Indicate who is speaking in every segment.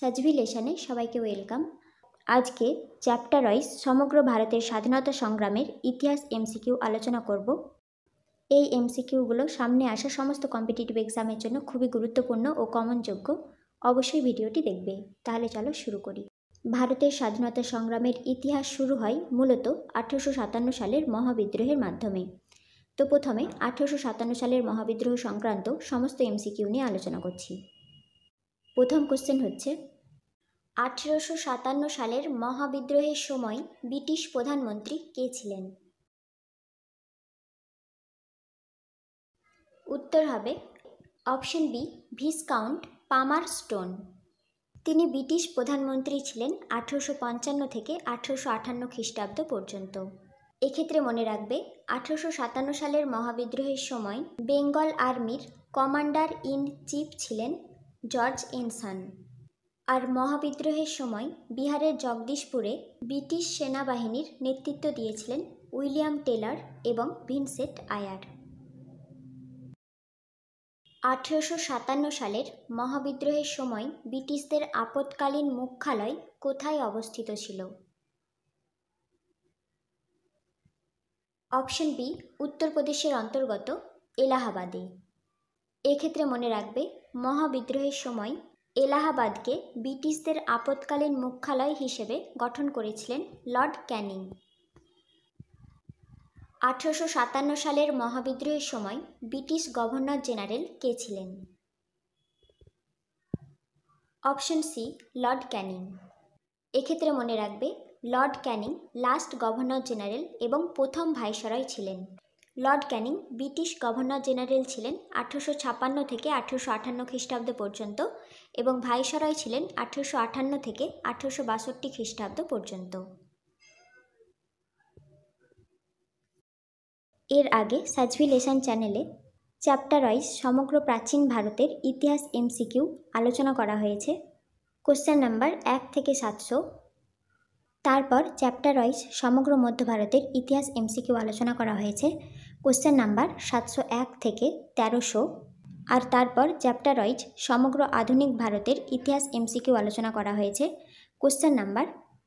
Speaker 1: সাজভি লেশানে সবাইকে ওয়েলকাম আজকে chapter wise সমগ্র ভারতের স্বাধীনতা সংগ্রামের ইতিহাস এমসিকিউ আলোচনা করব এই এমসিকিউগুলো সামনে আসা সমস্ত কম্পিটিটিভ এক্সামের জন্য খুবই গুরুত্বপূর্ণ ও কমনযোগ্য অবশ্যই ভিডিওটি দেখবে তাহলে চলো শুরু করি ভারতের স্বাধীনতা সংগ্রামের ইতিহাস শুরু হয় মূলত আঠেরোশো সাতান্ন সালের মহাবিদ্রোহের মাধ্যমে তো প্রথমে আঠেরোশো সাতান্ন সালের মহাবিদ্রোহ সংক্রান্ত সমস্ত এমসিকিউ নিয়ে আলোচনা করছি প্রথম কোশ্চেন হচ্ছে আঠেরোশো সাতান্ন সালের মহাবিদ্রোহের সময় ব্রিটিশ প্রধানমন্ত্রী কে ছিলেন উত্তর হবে option B viscount Palmerston তিনি ব্রিটিশ প্রধানমন্ত্রী ছিলেন আঠেরোশো পঞ্চান্ন থেকে আঠেরোশো আঠান্ন খ্রিস্টাব্দ পর্যন্ত এক্ষেত্রে মনে রাখবে আঠেরোশো সাতান্ন সালের মহাবিদ্রোহের সময় বেঙ্গল আর্মির কমান্ডার ইন চিফ ছিলেন জর্জ এনসান আর মহাবিদ্রোহের সময় বিহারের জগদীশপুরে ব্রিটিশ সেনাবাহিনীর নেতৃত্ব দিয়েছিলেন উইলিয়াম টেলার এবং ভিনসেট আয়ার আঠেরোশো সাতান্ন সালের মহাবিদ্রোহের সময় ব্রিটিশদের আপৎকালীন মুখ্যালয় কোথায় অবস্থিত ছিল অপশন বি উত্তরপ্রদেশের অন্তর্গত এলাহাবাদে এক্ষেত্রে মনে রাখবে মহাবিদ্রোহের সময় এলাহাবাদকে ব্রিটিশদের আপৎকালীন মুখ্যালয় হিসেবে গঠন করেছিলেন লর্ড ক্যানিং আঠারোশো সাতান্ন সালের মহাবিদ্রোহের সময় ব্রিটিশ গভর্নর জেনারেল কে ছিলেন অপশন সি লর্ড ক্যানিং এক্ষেত্রে মনে রাখবে lord Canning last governor general এবং প্রথম ভাইসরয় ছিলেন lord Canning British governor general ছিলেন আঠারোশো ছাপান্ন থেকে আঠেরোশো আটান্ন খ্রিস্টাব্দ পর্যন্ত এবং ভাইসরয় ছিলেন আঠেরোশো আঠান্ন থেকে আঠেরোশো বাষট্টি খ্রিস্টাব্দ পর্যন্ত এর আগে সাজভি লেসান চ্যানেলে চ্যাপ্টার ওয়াইজ সমগ্র প্রাচীন ভারতের ইতিহাস এমসিকিউ আলোচনা করা হয়েছে কোশ্চেন নাম্বার এক থেকে সাতশো তারপর চ্যাপ্টার ওয়াইজ সমগ্র মধ্য ভারতের ইতিহাস এমসিকিউ আলোচনা করা হয়েছে কোশ্চেন নাম্বার সাতশো এক থেকে তেরোশো আর তারপর চ্যাপ্টার ওয়াইজ সমগ্র আধুনিক ভারতের ইতিহাস এমসিকিউ আলোচনা করা হয়েছে কোশ্চেন নাম্বার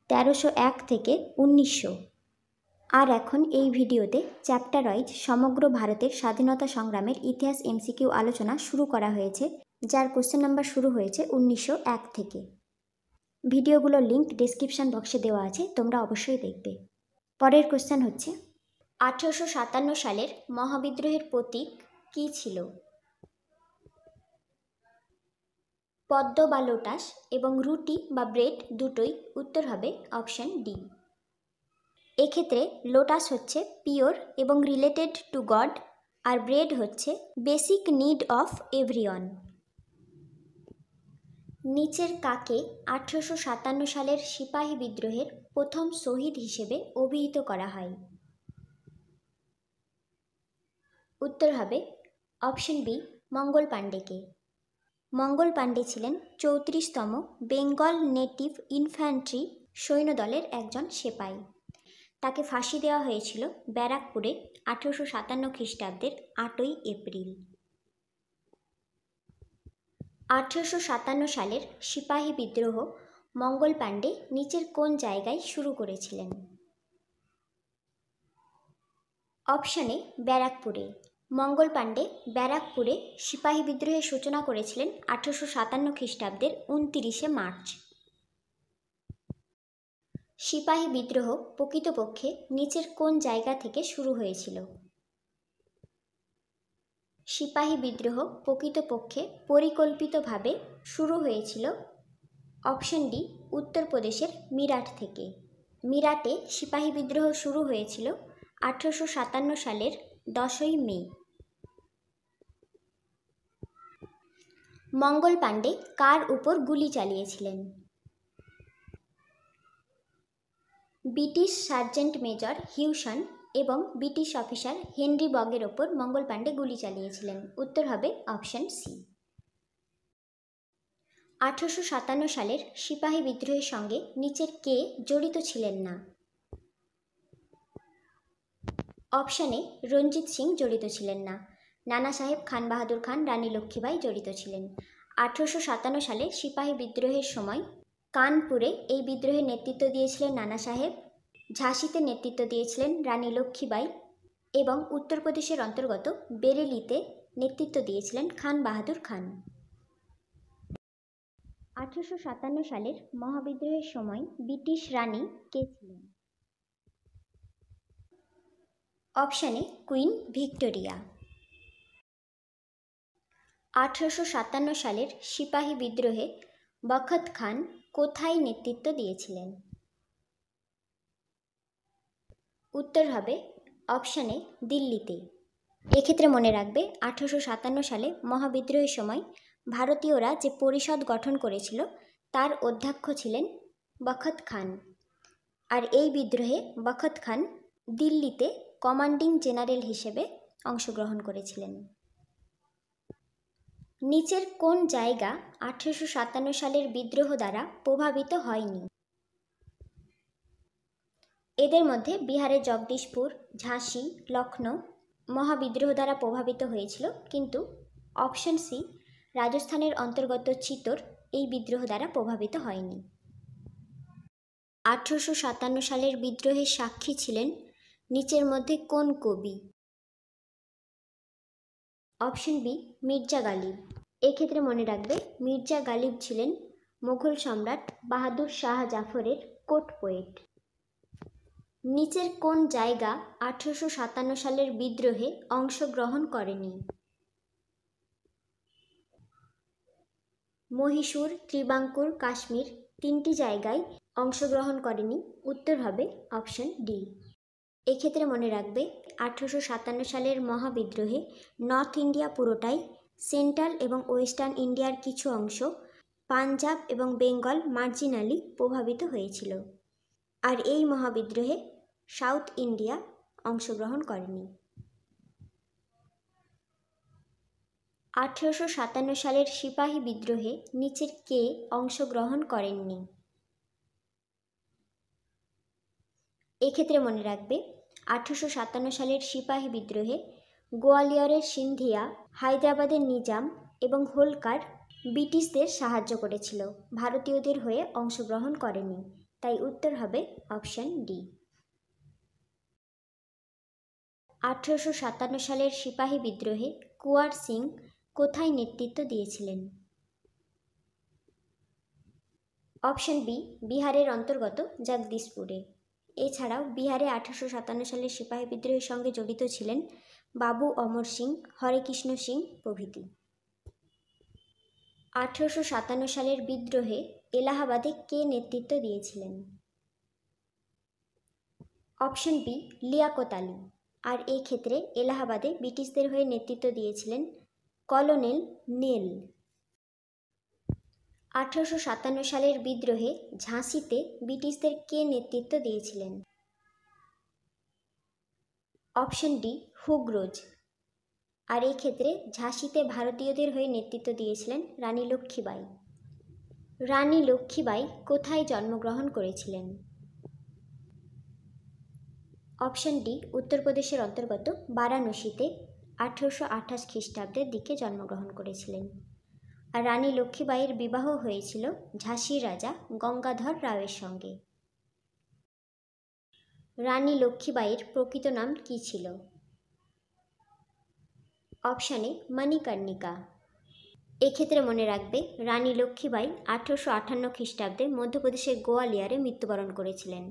Speaker 1: তেরোশো এক থেকে উনিশশো আর এখন এই ভিডিওতে চ্যাপ্টার ওয়াইজ সমগ্র ভারতের স্বাধীনতা সংগ্রামের ইতিহাস এমসিকিউ আলোচনা শুরু করা হয়েছে যার কোশ্চেন নাম্বার শুরু হয়েছে উনিশশো এক থেকে ভিডিওগুলোর লিঙ্ক ডিসক্রিপশান বক্সে দেওয়া আছে তোমরা অবশ্যই দেখবে পরের কোশ্চেন হচ্ছে আঠেরোশো সাতান্ন সালের মহাবিদ্রোহের প্রতীক কী ছিল পদ্ম বা লোটাস এবং রুটি বা ব্রেড দুটোই উত্তর হবে অপশান ডি এক্ষেত্রে লোটাস হচ্ছে পিওর এবং রিলেটেড টু গড আর ব্রেড হচ্ছে বেসিক নিড অফ এভরিওয়ান নিচের কাকে আঠেরোশো সাতান্ন সালের সিপাহী বিদ্রোহের প্রথম শহীদ হিসেবে অভিহিত করা হয় উত্তর হবে অপশন বি মঙ্গল পাণ্ডেকে মঙ্গল পাণ্ডে ছিলেন চৌত্রিশতম বেঙ্গল নেটিভ ইনফ্যান্ট্রি সৈন্যদলের একজন সেপাই তাকে ফাঁসি দেওয়া হয়েছিল ব্যারাকপুরে আঠেরোশো সাতান্ন খ্রিস্টাব্দের আটই এপ্রিল আঠেরোশো সাতান্ন সালের সিপাহী বিদ্রোহ মঙ্গল পাণ্ডে নিচের কোন জায়গায় শুরু করেছিলেন অপশানে ব্যারাকপুরে মঙ্গল পাণ্ডে ব্যারাকপুরে সিপাহী বিদ্রোহের সূচনা করেছিলেন আঠেরোশো সাতান্ন খ্রিস্টাব্দের উনতিরিশে মার্চ সিপাহী বিদ্রোহ প্রকৃতপক্ষে নিচের কোন জায়গা থেকে শুরু হয়েছিল সিপাহী বিদ্রোহ প্রকৃতপক্ষে পরিকল্পিতভাবে শুরু হয়েছিল অপশন ডি উত্তরপ্রদেশের মিরাট থেকে মিরাটে সিপাহী বিদ্রোহ শুরু হয়েছিল আঠেরোশো সাতান্ন সালের দশই মে মঙ্গল পাণ্ডে কার উপর গুলি চালিয়েছিলেন ব্রিটিশ সার্জেন্ট মেজর হিউসন এবং ব্রিটিশ অফিসার হেনরি বগের ওপর মঙ্গল পাণ্ডে গুলি চালিয়েছিলেন উত্তর হবে অপশন সি আঠারোশো সাতান্ন সালের সিপাহী বিদ্রোহের সঙ্গে নিচের কে জড়িত ছিলেন না অপশানে রঞ্জিত সিং জড়িত ছিলেন না নানা সাহেব খান বাহাদুর খান রানী লক্ষ্মীবাই জড়িত ছিলেন আঠেরোশো সাতান্ন সালে সিপাহী বিদ্রোহের সময় কানপুরে এই বিদ্রোহের নেতৃত্ব দিয়েছিলেন নানা সাহেব ঝাঁসিতে নেতৃত্ব দিয়েছিলেন রানী লক্ষ্মীবাই এবং উত্তরপ্রদেশের অন্তর্গত বেরেলিতে নেতৃত্ব দিয়েছিলেন খান বাহাদুর খান আঠেরোশো সাতান্ন সালের মহাবিদ্রোহের সময় ব্রিটিশ রানী কে ছিলেন অপশানে কুইন ভিক্টোরিয়া আঠারোশো সাতান্ন সালের সিপাহী বিদ্রোহে বখত খান কোথায় নেতৃত্ব দিয়েছিলেন উত্তর হবে অপশানে দিল্লিতে এক্ষেত্রে মনে রাখবে আঠারোশো সাতান্ন সালে মহাবিদ্রোহের সময় ভারতীয়রা যে পরিষদ গঠন করেছিল তার অধ্যক্ষ ছিলেন বখত খান আর এই বিদ্রোহে বখত খান দিল্লিতে কমান্ডিং জেনারেল হিসেবে অংশগ্রহণ করেছিলেন নিচের কোন জায়গা আঠেরোশো সাতান্ন সালের বিদ্রোহ দ্বারা প্রভাবিত হয়নি এদের মধ্যে বিহারের জগদীশপুর ঝাঁসি লক্ষ্ণৌ মহাবিদ্রোহ দ্বারা প্রভাবিত হয়েছিল কিন্তু অপশন সি রাজস্থানের অন্তর্গত চিতোর এই বিদ্রোহ দ্বারা প্রভাবিত হয়নি আঠেরোশো সাতান্ন সালের বিদ্রোহের সাক্ষী ছিলেন নিচের মধ্যে কোন কবি অপশন বি মির্জা গালিব এক্ষেত্রে মনে রাখবে মির্জা গালিব ছিলেন মোঘল সম্রাট বাহাদুর শাহ জাফরের কোট পোয়েট নিচের কোন জায়গা আঠেরোশো সাতান্ন সালের বিদ্রোহে অংশগ্রহণ করেনি মহীশূর ত্রিবাঙ্কুর কাশ্মীর তিনটি জায়গায় অংশগ্রহণ করেনি উত্তর হবে অপশন ডি এক্ষেত্রে মনে রাখবে আঠেরোশো সাতান্ন সালের মহাবিদ্রোহে নর্থ ইন্ডিয়া পুরোটাই সেন্ট্রাল এবং ওয়েস্টার্ন ইন্ডিয়ার কিছু অংশ পাঞ্জাব এবং বেঙ্গল মার্জিনালি প্রভাবিত হয়েছিল আর এই মহাবিদ্রোহে সাউথ ইন্ডিয়া অংশগ্রহণ করেনি আঠেরোশো সাতান্ন সালের সিপাহী বিদ্রোহে নিচের কে অংশগ্রহণ করেননি এক্ষেত্রে মনে রাখবে আঠেরোশো সাতান্ন সালের সিপাহী বিদ্রোহে গোয়ালিয়রের সিন্ধিয়া হায়দ্রাবাদের নিজাম এবং হোলকার ব্রিটিশদের সাহায্য করেছিল ভারতীয়দের হয়ে অংশগ্রহণ করেনি তাই উত্তর হবে অপশন ডি আঠেরোশো সাতান্ন সালের সিপাহী বিদ্রোহে কুয়ার সিং কোথায় নেতৃত্ব দিয়েছিলেন অপশন বি বিহারের অন্তর্গত জগদীশপুরে এছাড়াও বিহারে আঠারোশো সাতান্ন সালের সিপাহী বিদ্রোহের সঙ্গে জড়িত ছিলেন বাবু অমর সিং হরে কৃষ্ণ সিং প্রভৃতি আঠেরোশো সাতান্ন সালের বিদ্রোহে এলাহাবাদে কে নেতৃত্ব দিয়েছিলেন অপশন বি লিয়াকত আলী আর এই ক্ষেত্রে এলাহাবাদে ব্রিটিশদের হয়ে নেতৃত্ব দিয়েছিলেন কলোনেল নেল আঠেরোশো সাতান্ন সালের বিদ্রোহে ঝাঁসিতে ব্রিটিশদের কে নেতৃত্ব দিয়েছিলেন অপশন ডি হুগরোজ আর এই ক্ষেত্রে ঝাঁসিতে ভারতীয়দের হয়ে নেতৃত্ব দিয়েছিলেন রানী লক্ষ্মীবাই রানী লক্ষ্মীবাই কোথায় জন্মগ্রহণ করেছিলেন অপশন ডি উত্তরপ্রদেশের অন্তর্গত বারাণসীতে আঠেরোশো আঠাশ খ্রিস্টাব্দের দিকে জন্মগ্রহণ করেছিলেন আর রানী লক্ষ্মীবাইয়ের বিবাহ হয়েছিল ঝাঁসির রাজা গঙ্গাধর রাওয়ের সঙ্গে রানী লক্ষ্মীবাইয়ের প্রকৃত নাম কী ছিল অপশানে মণিকর্ণিকা এক্ষেত্রে মনে রাখবে রানী লক্ষ্মীবাই আঠেরোশো আঠান্ন খ্রিস্টাব্দে মধ্যপ্রদেশের গোয়ালিয়ারে মৃত্যুবরণ করেছিলেন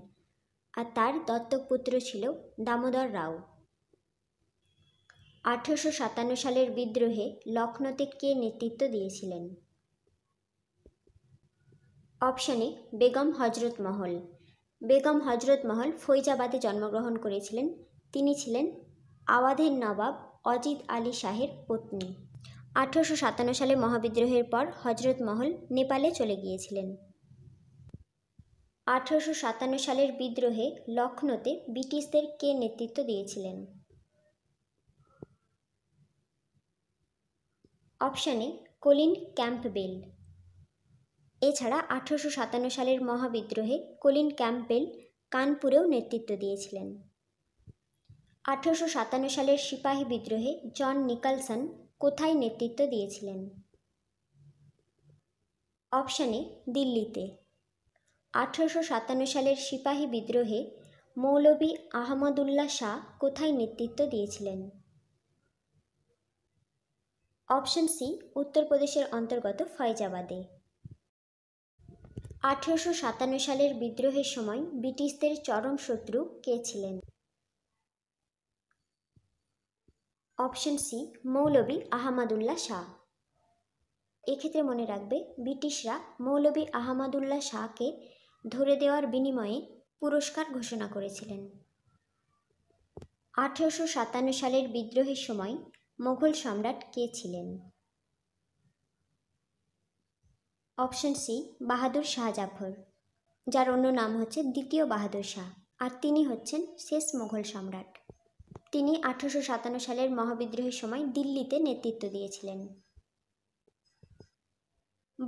Speaker 1: আর তার দত্তক পুত্র ছিল দামোদর রাও আঠেরোশো সাতান্ন সালের বিদ্রোহে লক্ষ্ণতে কে নেতৃত্ব দিয়েছিলেন অপশানে বেগম হজরত মহল বেগম হজরত মহল ফৈজাবাদে জন্মগ্রহণ করেছিলেন তিনি ছিলেন আওয়াধের নবাব অজিত আলী শাহের পত্নী আঠারোশো সাতান্ন সালে মহাবিদ্রোহের পর হজরত মহল নেপালে চলে গিয়েছিলেন আঠারোশো সাতান্ন সালের বিদ্রোহে লক্ষ্ণৌতে ব্রিটিশদের কে নেতৃত্ব দিয়েছিলেন অপশানে কলিন ক্যাম্পবেল এছাড়া আঠারোশো সাতান্ন সালের মহাবিদ্রোহে কলিন ক্যাম্পবেল কানপুরেও নেতৃত্ব দিয়েছিলেন আঠেরোশো সাতান্ন সালের সিপাহী বিদ্রোহে জন নিকলসন কোথায় নেতৃত্ব দিয়েছিলেন অপশানে দিল্লিতে আঠেরোশো সাতান্ন সালের সিপাহী বিদ্রোহে মৌলবী আহমদুল্লাহ শাহ কোথায় নেতৃত্ব দিয়েছিলেন অপশন সি উত্তরপ্রদেশের অন্তর্গত ফয়জাবাদে আঠেরোশো সাতান্ন সালের বিদ্রোহের সময় ব্রিটিশদের চরম শত্রু কে ছিলেন অপশন সি মৌলবী আহমাদুল্লাহ শাহ এক্ষেত্রে মনে রাখবে ব্রিটিশরা মৌলবী আহমাদুল্লাহ শাহকে ধরে দেওয়ার বিনিময়ে পুরস্কার ঘোষণা করেছিলেন আঠেরোশো সাতান্ন সালের বিদ্রোহের সময় মোঘল সম্রাট কে ছিলেন অপশন সি বাহাদুর শাহ জাফর যার অন্য নাম হচ্ছে দ্বিতীয় বাহাদুর শাহ আর তিনি হচ্ছেন শেষ মোঘল সম্রাট তিনি আঠারোশো সাতান্ন সালের মহাবিদ্রোহের সময় দিল্লিতে নেতৃত্ব দিয়েছিলেন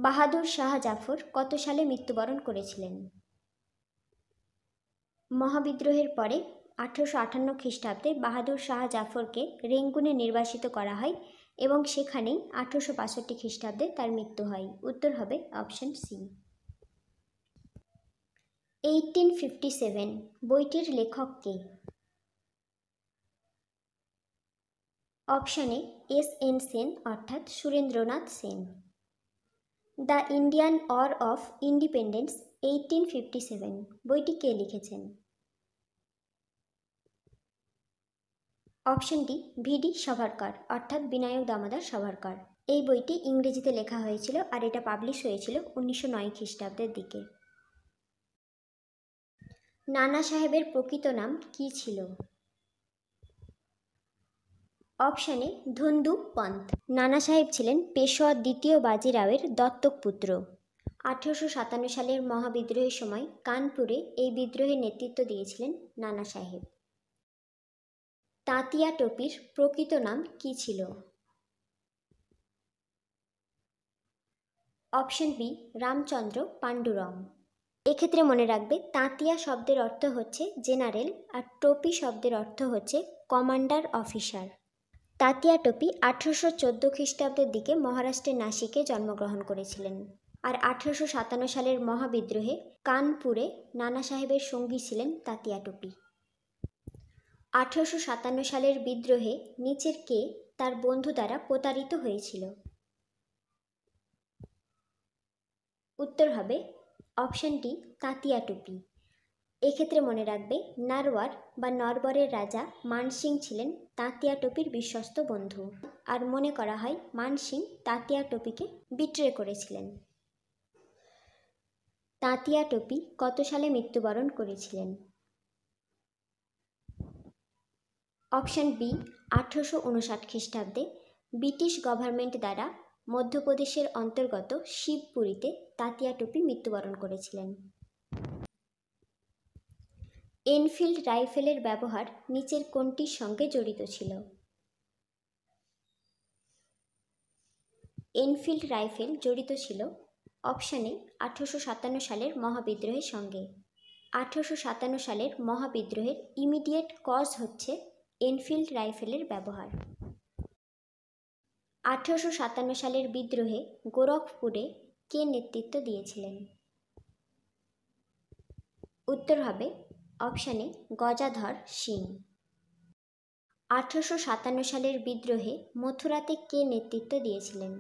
Speaker 1: বাহাদুর শাহ জাফর কত সালে মৃত্যুবরণ করেছিলেন মহাবিদ্রোহের পরে আঠারোশো আটান্ন খ্রিস্টাব্দে বাহাদুর শাহ জাফরকে রেঙ্গুনে নির্বাসিত করা হয় এবং সেখানেই আঠারোশো বাষট্টি খ্রিস্টাব্দে তার মৃত্যু হয় উত্তর হবে option C eighteen fifty seven বইটির লেখক কে option A S N Sen অর্থাৎ Surendranath Sen the Indian war of independence eighteen fifty seven বইটি কে লিখেছেন অপশানটি ভিডি সাভারকার অর্থাৎ বিনায়ক দামোদর সাভারকার এই বইটি ইংরেজিতে লেখা হয়েছিল আর এটা পাবলিশ হয়েছিল উনিশশো নয় খ্রিস্টাব্দের দিকে নানা সাহেবের প্রকৃত নাম কী ছিল অপশানে ধন্দু পন্থ নানা সাহেব ছিলেন পেশোয়া দ্বিতীয় বাজিরাওয়ের দত্তক পুত্র আঠেরোশো সাতান্ন সালের মহাবিদ্রোহের সময় কানপুরে এই বিদ্রোহের নেতৃত্ব দিয়েছিলেন নানা সাহেব তাঁতিয়া টপির প্রকৃত নাম কি ছিল অপশন বি রামচন্দ্র পাণ্ডুরম এক্ষেত্রে মনে রাখবে তাঁতিয়া শব্দের অর্থ হচ্ছে জেনারেল আর টপি শব্দের অর্থ হচ্ছে কমান্ডার অফিসার তাতিয়া টোপি আঠারোশো চোদ্দো খ্রিস্টাব্দের দিকে মহারাষ্ট্রের নাসিকে জন্মগ্রহণ করেছিলেন আর আঠারোশো সাতান্ন সালের মহাবিদ্রোহে কানপুরে নানা সাহেবের সঙ্গী ছিলেন তাতিয়া টোপি আঠারোশো সাতান্ন সালের বিদ্রোহে নিচের কে তার বন্ধু দ্বারা প্রতারিত হয়েছিল উত্তর হবে অপশানটি তাঁতিয়া টুপি এক্ষেত্রে মনে রাখবে নারওয়ার বা নরবরের রাজা মানসিং ছিলেন তাঁতিয়া টোপির বিশ্বস্ত বন্ধু আর মনে করা হয় মানসিং তাঁতিয়া টোপিকে বিট্রে করেছিলেন তাঁতিয়া টোপি কত সালে মৃত্যুবরণ করেছিলেন অপশন বি আঠেরোশো উনষাট খ্রিস্টাব্দে ব্রিটিশ গভর্নমেন্ট দ্বারা মধ্যপ্রদেশের অন্তর্গত শিবপুরীতে তাঁতিয়া টুপি মৃত্যুবরণ করেছিলেন এনফিল্ড রাইফেলের ব্যবহার নিচের কোনটির সঙ্গে জড়িত ছিল এনফিল্ড রাইফেল জড়িত ছিল অপশানে আঠেরোশো সাতান্ন সালের মহাবিদ্রোহের সঙ্গে আঠেরোশো সাতান্ন সালের মহাবিদ্রোহের ইমিডিয়েট কজ হচ্ছে এনফিল্ড রাইফেলের ব্যবহার আঠেরোশো সাতান্ন সালের বিদ্রোহে গোরখপুরে কে নেতৃত্ব দিয়েছিলেন উত্তর হবে অপশানে গজাধর সিং আঠারোশো সাতান্ন সালের বিদ্রোহে মথুরাতে কে নেতৃত্ব দিয়েছিলেন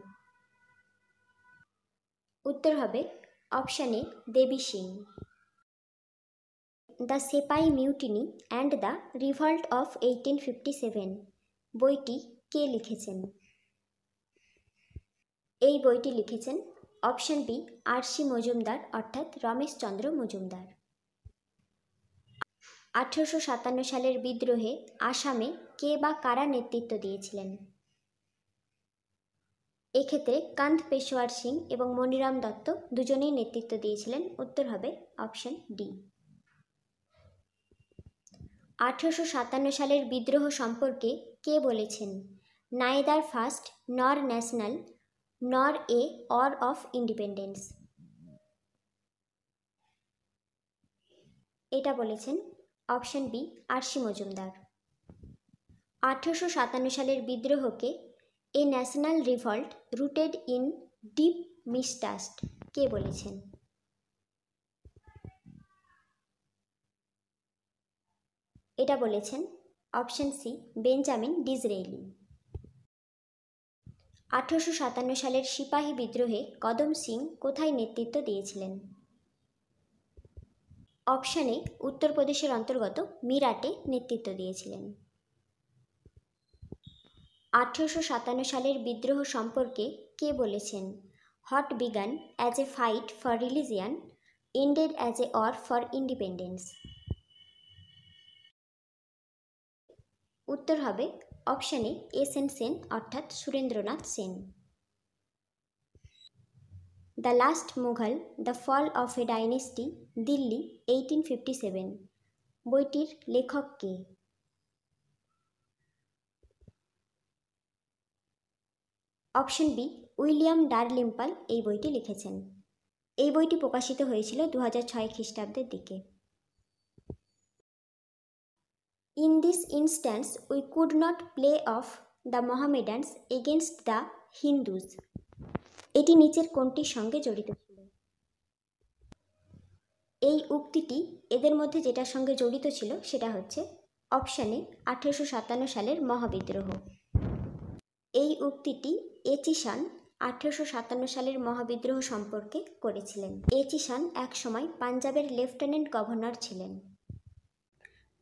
Speaker 1: উত্তর হবে অপশানে Devi Singh the sepoy mutiny and the revolt of eighteen fifty seven বইটি কে লিখেছেন এই বইটি লিখেছেন অপশান বি আরসি মজুমদার অর্থাৎ রমেশচন্দ্র মজুমদার আঠেরোশো সাতান্ন সালের বিদ্রোহে আসামে কে বা কারা নেতৃত্ব দিয়েছিলেন এক্ষেত্রে কান্ত পেশোয়ার সিং এবং মনিরাম দত্ত দুজনেই নেতৃত্ব দিয়েছিলেন উত্তর হবে অপশন ডি আঠেরোশো সাতান্ন সালের বিদ্রোহ সম্পর্কে কে বলেছেন নাইদার ফার্স্ট নর ন্যাশনাল নর এ অর অফ ইন্ডিপেন্ডেন্স এটা বলেছেন অপশান বি আরশি মজুমদার আঠারোশো সাতান্ন সালের বিদ্রোহকে a national revolt rooted in deep mistrust কে বলেছেন এটা বলেছেন অপশান সি বেঞ্জামিন ডিজরেইলি আঠারোশো সাতান্ন সালের সিপাহী বিদ্রোহে কদম সিং কোথায় নেতৃত্ব দিয়েছিলেন অপশানে উত্তরপ্রদেশের অন্তর্গত মিরাটে নেতৃত্ব দিয়েছিলেন আঠেরোশো সাতান্ন সালের বিদ্রোহ সম্পর্কে কে বলেছেন what began as a fight for religion ended as a war for independence উত্তর হবে অপশানে এস এন সেন অর্থাৎ Surendranath Sen the last Mughal the fall of a dynasty Delhi eighteen fifty seven বইটির লেখক কে অপশন বি উইলিয়াম লিম্পাল এই বইটি লিখেছেন এই বইটি প্রকাশিত হয়েছিল দু হাজার ছয় খ্রিস্টাব্দের দিকে in this instance we could not play off the Mohammedans against the Hindus এটি নিচের কোনটির সঙ্গে জড়িত ছিল এই উক্তিটি এদের মধ্যে যেটার সঙ্গে জড়িত ছিল সেটা হচ্ছে অপশানে আঠেরোশো সাতান্ন সালের মহাবিদ্রোহ এই উক্তিটি এচিসান আঠেরোশো সাতান্ন সালের মহাবিদ্রোহ সম্পর্কে করেছিলেন এচিসান একসময় পাঞ্জাবের লেফটেন্যান্ট গভর্নর ছিলেন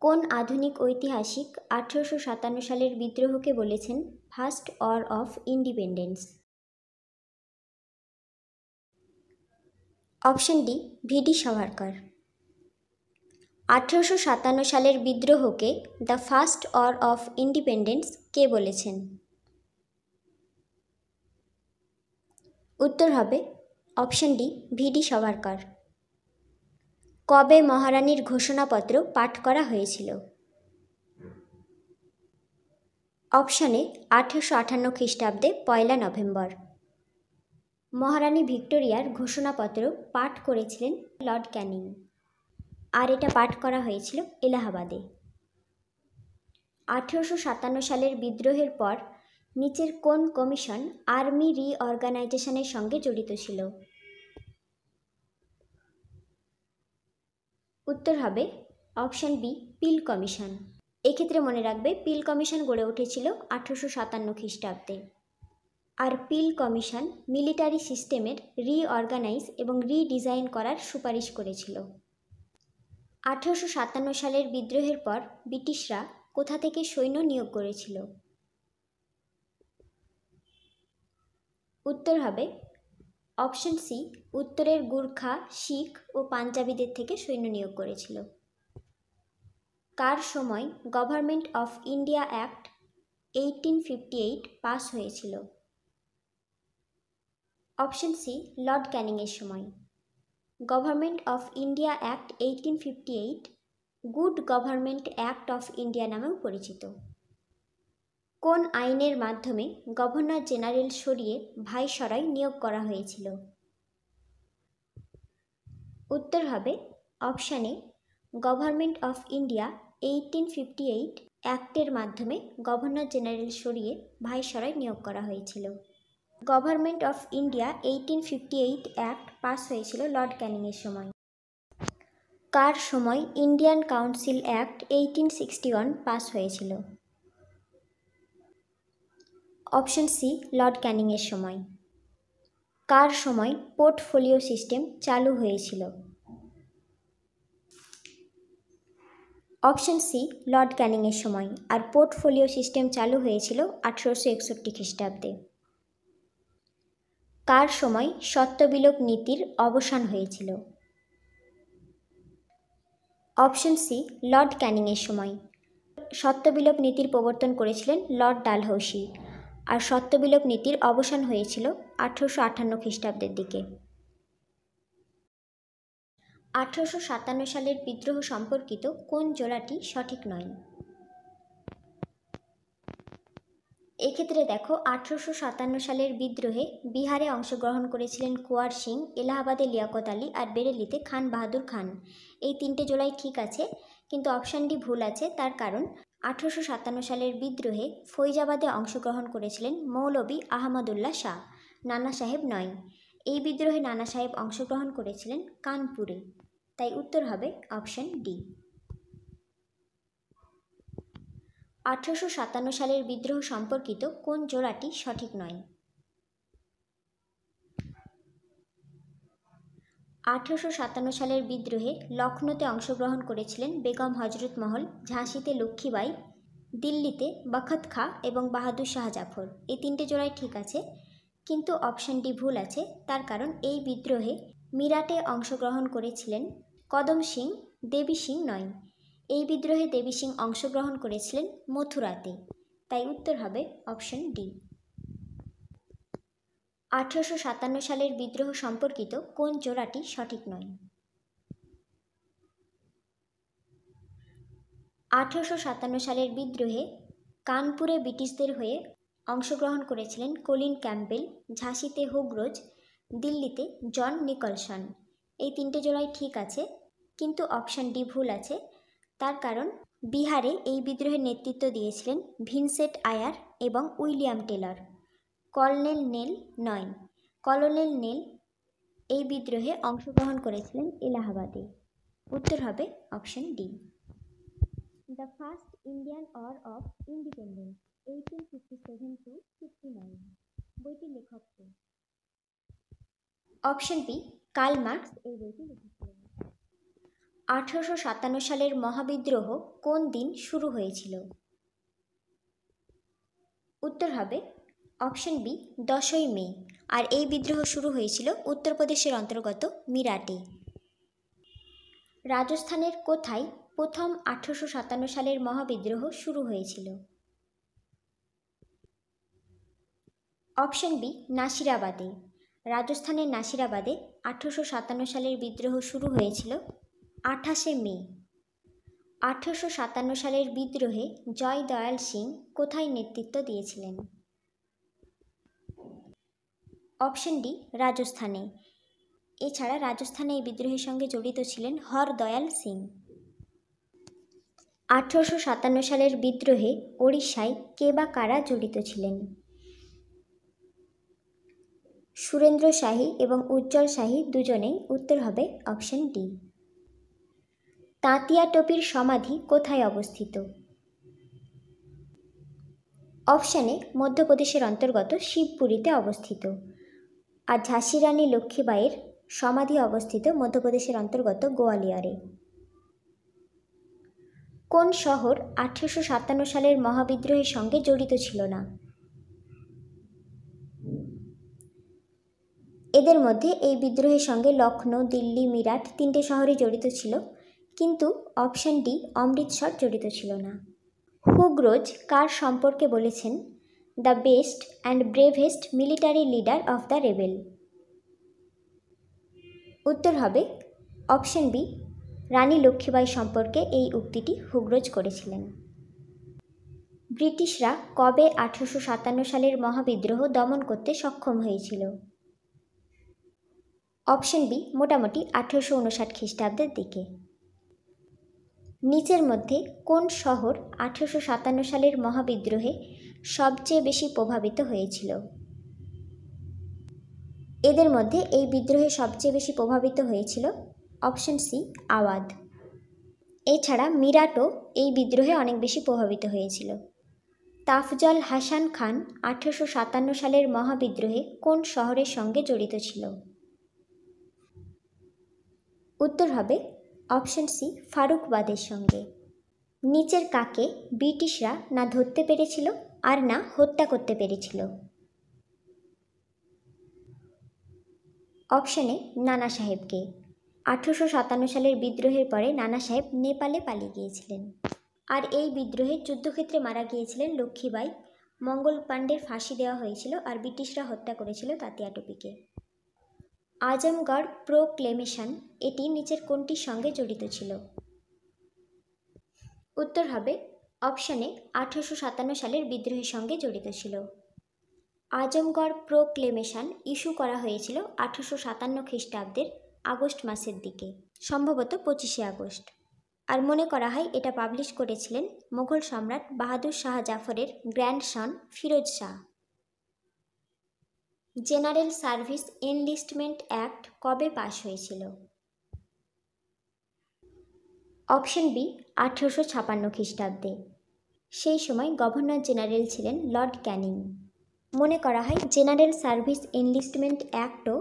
Speaker 1: কোন আধুনিক ঐতিহাসিক আঠেরোশো সাতান্ন সালের বিদ্রোহকে বলেছেন first war of independence option D V D Savarkar আঠেরোশো সাতান্ন সালের বিদ্রোহকে the first war of independence কে বলেছেন উত্তর হবে অপশন ডি ভিডি সাভারকর কবে মহারানীর ঘোষণাপত্র পাঠ করা হয়েছিল অপশানে আঠেরোশো আঠান্ন খ্রিস্টাব্দে পয়লা নভেম্বর মহারানী ভিক্টোরিয়ার ঘোষণাপত্র পাঠ করেছিলেন লর্ড ক্যানিং আর এটা পাঠ করা হয়েছিল এলাহাবাদে আঠেরোশো সাতান্ন সালের বিদ্রোহের পর নিচের কোন কমিশন আর্মি অর্গানাইজেশনের সঙ্গে জড়িত ছিল উত্তর হবে অপশান বি পিল কমিশন এক্ষেত্রে মনে রাখবে পিল কমিশন গড়ে উঠেছিল আঠেরোশো সাতান্ন খ্রিস্টাব্দে আর পিল কমিশন মিলিটারি সিস্টেমের রিঅর্গানাইজ এবং রিডিজাইন করার সুপারিশ করেছিল আঠারোশো সাতান্ন সালের বিদ্রোহের পর ব্রিটিশরা কোথা থেকে সৈন্য নিয়োগ করেছিল উত্তর হবে অপশন সি উত্তরের গুর্খা শিখ ও পাঞ্জাবিদের থেকে সৈন্য নিয়োগ করেছিল কার সময় government of India act eighteen fifty eight pass হয়েছিল অপশন সি লর্ড ক্যানিংয়ের সময় government of India act eighteen fifty eight good government act of India নামেও পরিচিত কোন আইনের মাধ্যমে গভর্নর জেনারেল সরিয়ে ভাইসরয় নিয়োগ করা হয়েছিল উত্তর হবে অপশানে government of India eighteen fifty eight অ্যাক্টের মাধ্যমে গভর্নর জেনারেল সরিয়ে ভাইসরয় নিয়োগ করা হয়েছিল government of India eighteen fifty eight act pass হয়েছিল লর্ড ক্যানিংয়ের সময় কার সময় Indian council act eighteen sixty one pass হয়েছিল অপশন সি লর্ড ক্যানিংয়ের সময় কার সময় পোর্টফোলিও সিস্টেম চালু হয়েছিল অপশন সি লর্ড ক্যানিংয়ের সময় আর পোর্টফোলিও সিস্টেম চালু হয়েছিল আঠেরোশো একষট্টি খ্রিস্টাব্দে কার সময় সত্যবিলোপ নীতির অবসান হয়েছিল অপশন সি লর্ড ক্যানিংয়ের সময় সত্যবিলোপ নীতির প্রবর্তন করেছিলেন লর্ড ডালহৌসি আর সত্যবিলোপ নীতির অবসান হয়েছিল আঠেরোশো আঠান্ন খ্রিস্টাব্দের দিকে আঠেরোশো সাতান্ন সালের বিদ্রোহ সম্পর্কিত কোন জোড়াটি সঠিক নয় এক্ষেত্রে দেখো আঠেরোশো সাতান্ন সালের বিদ্রোহে বিহারে অংশগ্রহণ করেছিলেন কুয়ার সিং এলাহাবাদে লিয়াকত আলী আর বেরেলিতে খান বাহাদুর খান এই তিনটে জোলাই ঠিক আছে কিন্তু অপশানটি ডি ভুল আছে তার কারণ আঠেরোশো সাতান্ন সালের বিদ্রোহে ফৈজাবাদে অংশগ্রহণ করেছিলেন মৌলবী আহমদুল্লাহ শাহ নানা সাহেব নয় এই বিদ্রোহে নানা সাহেব অংশগ্রহণ করেছিলেন কানপুরে তাই উত্তর হবে অপশান ডি আঠারোশো সাতান্ন সালের বিদ্রোহ সম্পর্কিত কোন জোড়াটি সঠিক নয় আঠারোশো সাতান্ন সালের বিদ্রোহে লখনৌতে অংশগ্রহণ করেছিলেন বেগম হজরত মহল ঝাঁসিতে লক্ষ্মীবাই দিল্লিতে বখত খা এবং বাহাদুর শাহ জাফর এই তিনটে জোড়াই ঠিক আছে কিন্তু অপশানটি ভুল আছে তার কারণ এই বিদ্রোহে মিরাটে অংশগ্রহণ করেছিলেন কদম সিং দেবী সিং নয় এই বিদ্রোহে দেবী সিং অংশগ্রহণ করেছিলেন মথুরাতে তাই উত্তর হবে অপশন ডি আঠারোশো সাতান্ন সালের বিদ্রোহ সম্পর্কিত কোন জোড়াটি সঠিক নয় আঠারোশো সাতান্ন সালের বিদ্রোহে কানপুরে ব্রিটিশদের হয়ে অংশগ্রহণ করেছিলেন কলিন ক্যাম্পবেল ঝাঁসিতে হুগরোজ দিল্লিতে জন নিকলসন এই তিনটে জোড়াই ঠিক আছে কিন্তু অপশান ডি ভুল আছে তার কারণ বিহারে এই বিদ্রোহের নেতৃত্ব দিয়েছিলেন ভিনসেট আয়ার এবং উইলিয়াম টেলর কলনেল নেল নয় কলোনেল নেল এই বিদ্রোহে অংশগ্রহণ করেছিলেন এলাহাবাদে উত্তর হবে option D the first Indian war of independence eighteen fifty seven to fifty nine বইটির লেখক অপশন বি কার্ল মার্কস এই বইটি লিখেছিলেন আঠারোশো সাতান্ন সালের মহাবিদ্রোহ কোন দিন শুরু হয়েছিল উত্তর হবে অপশন বি দশই মে আর এই বিদ্রোহ শুরু হয়েছিল উত্তরপ্রদেশের অন্তর্গত মিরাটে রাজস্থানের কোথায় প্রথম আঠারোশো সাতান্ন সালের মহাবিদ্রোহ শুরু হয়েছিল অপশন বি নাসিরাবাদে রাজস্থানের নাসিরাবাদে আঠারোশো সাতান্ন সালের বিদ্রোহ শুরু হয়েছিল আঠাশে মে আঠেরোশো সাতান্ন সালের বিদ্রোহে জয় দয়াল সিং কোথায় নেতৃত্ব দিয়েছিলেন অপশন ডি রাজস্থানে এছাড়া রাজস্থানে এই বিদ্রোহের সঙ্গে জড়িত ছিলেন হর দয়াল সিং আঠেরোশো সাতান্ন সালের বিদ্রোহে ওড়িশায় কে বা কারা জড়িত ছিলেন সুরেন্দ্র শাহী এবং উজ্জ্বল শাহী দুজনেই উত্তর হবে অপশন ডি তাঁতিয়া টপির সমাধি কোথায় অবস্থিত অপশানে মধ্যপ্রদেশের অন্তর্গত শিবপুরীতে অবস্থিত আর ঝাঁসি রানী লক্ষ্মীবাঈয়ের সমাধি অবস্থিত মধ্যপ্রদেশের অন্তর্গত গোয়ালিয়রে কোন শহর আঠেরোশো সাতান্ন সালের মহাবিদ্রোহের সঙ্গে জড়িত ছিল না এদের মধ্যে এই বিদ্রোহের সঙ্গে লখনৌ দিল্লি মিরাট তিনটে শহরে জড়িত ছিল কিন্তু অপশান ডি অমৃতসর জড়িত ছিল না হুগরোজ কার সম্পর্কে বলেছেন the best and bravest military leader of the rebel উত্তর হবে অপশান বি রানী লক্ষ্মীবাই সম্পর্কে এই উক্তিটি হুগরোজ করেছিলেন ব্রিটিশরা কবে আঠারোশো সাতান্ন সালের মহাবিদ্রোহ দমন করতে সক্ষম হয়েছিল অপশন বি মোটামুটি আঠারোশো উনষাট খ্রিস্টাব্দের দিকে নিচের মধ্যে কোন শহর আঠেরোশো সাতান্ন সালের মহাবিদ্রোহে সবচেয়ে বেশি প্রভাবিত হয়েছিল এদের মধ্যে এই বিদ্রোহে সবচেয়ে বেশি প্রভাবিত হয়েছিল অপশন সি আওয়াধ এছাড়া মিরাটও এই বিদ্রোহে অনেক বেশি প্রভাবিত হয়েছিল তাফজল হাসান খান আঠেরোশো সাতান্ন সালের মহাবিদ্রোহে কোন শহরের সঙ্গে জড়িত ছিল উত্তর হবে অপশন সি ফারুকবাদের সঙ্গে নিচের কাকে ব্রিটিশরা না ধরতে পেরেছিল আর না হত্যা করতে পেরেছিল অপশানে নানা সাহেবকে আঠেরোশো সাতান্ন সালের বিদ্রোহের পরে নানা সাহেব নেপালে পালিয়ে গিয়েছিলেন আর এই বিদ্রোহে যুদ্ধক্ষেত্রে মারা গিয়েছিলেন লক্ষ্মীবাই মঙ্গল পাণ্ডের ফাঁসি দেওয়া হয়েছিল আর ব্রিটিশরা হত্যা করেছিল তাঁতিয়া টুপিকে আজমগড় প্রোক্লেমেশন এটি নিচের কোনটির সঙ্গে জড়িত ছিল উত্তর হবে অপশানে আঠারোশো সাতান্ন সালের বিদ্রোহের সঙ্গে জড়িত ছিল আজমগড় প্রোক্লেমেশন ইস্যু করা হয়েছিল আঠারোশো সাতান্ন খ্রিস্টাব্দের আগস্ট মাসের দিকে সম্ভবত পঁচিশে আগস্ট আর মনে করা হয় এটা পাবলিশ করেছিলেন মুঘল সম্রাট বাহাদুর শাহ জাফরের grandson Firoz Shah general service enlistment act কবে পাশ হয়েছিল অপশন বি আঠেরোশো ছাপান্ন খ্রিস্টাব্দে সেই সময় গভর্নর জেনারেল ছিলেন লর্ড ক্যানিং মনে করা হয় জেনারেল সার্ভিস এনলিস্টমেন্ট অ্যাক্টও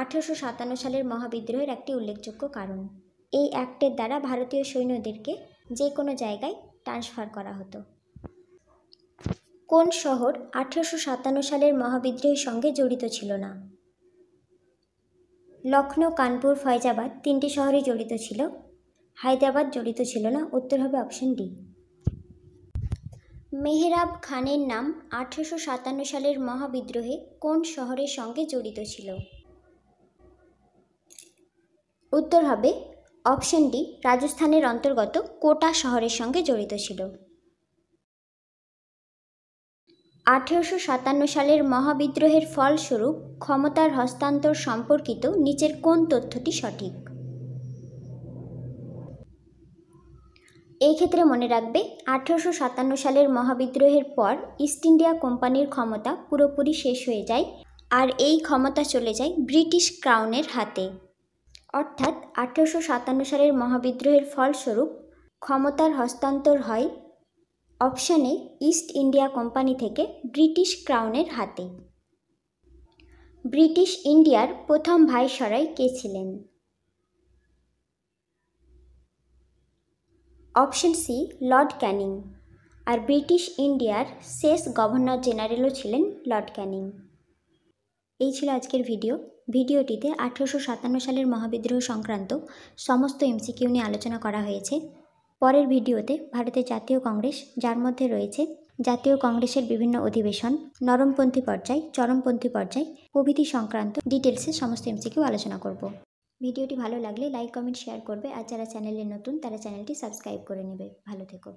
Speaker 1: আঠেরোশো সাতান্ন সালের মহাবিদ্রোহের একটি উল্লেখযোগ্য কারণ এই অ্যাক্টের দ্বারা ভারতীয় সৈন্যদেরকে যে কোনো জায়গায় ট্রান্সফার করা হতো কোন শহর আঠেরোশো সাতান্ন সালের মহাবিদ্রোহের সঙ্গে জড়িত ছিল না লখনৌ কানপুর ফয়জাবাদ তিনটি শহরই জড়িত ছিল হায়দ্রাবাদ জড়িত ছিল না উত্তর হবে অপশন ডি মেহরাব খানের নাম আঠেরোশো সাতান্ন সালের মহাবিদ্রোহে কোন শহরের সঙ্গে জড়িত ছিল উত্তর হবে অপশন ডি রাজস্থানের অন্তর্গত কোটা শহরের সঙ্গে জড়িত ছিল আঠেরোশো সাতান্ন সালের মহাবিদ্রোহের ফলস্বরূপ ক্ষমতার হস্তান্তর সম্পর্কিত নিচের কোন তথ্যটি সঠিক এই ক্ষেত্রে মনে রাখবে আঠেরোশো সাতান্ন সালের মহাবিদ্রোহের পর ইস্ট ইন্ডিয়া কোম্পানির ক্ষমতা পুরোপুরি শেষ হয়ে যায় আর এই ক্ষমতা চলে যায় ব্রিটিশ ক্রাউনের হাতে অর্থাৎ আঠেরোশো সাতান্ন সালের মহাবিদ্রোহের ফলস্বরূপ ক্ষমতার হস্তান্তর হয় অপশানে এ ইস্ট ইন্ডিয়া কোম্পানি থেকে ব্রিটিশ ক্রাউনের হাতে ব্রিটিশ ইন্ডিয়ার প্রথম ভাইসরাই কে ছিলেন অপশন সি লর্ড ক্যানিং আর ব্রিটিশ ইন্ডিয়ার শেষ গভর্নর জেনারেলও ছিলেন লর্ড ক্যানিং এই ছিল আজকের ভিডিও ভিডিওটিতে আঠেরোশো সাতান্ন সালের মহাবিদ্রোহ সংক্রান্ত সমস্ত এমসিকিউ নিয়ে আলোচনা করা হয়েছে পরের ভিডিওতে ভারতের জাতীয় কংগ্রেস যার মধ্যে রয়েছে জাতীয় কংগ্রেসের বিভিন্ন অধিবেশন নরমপন্থী পর্যায় চরমপন্থী পর্যায় প্রভৃতি সংক্রান্ত ডিটেলসে সমস্ত এমসিকেও আলোচনা করব ভিডিওটি ভালো লাগলে লাইক কমেন্ট শেয়ার করবে আর যারা চ্যানেলে নতুন তারা চ্যানেলটি সাবস্ক্রাইব করে নেবে ভালো থেকো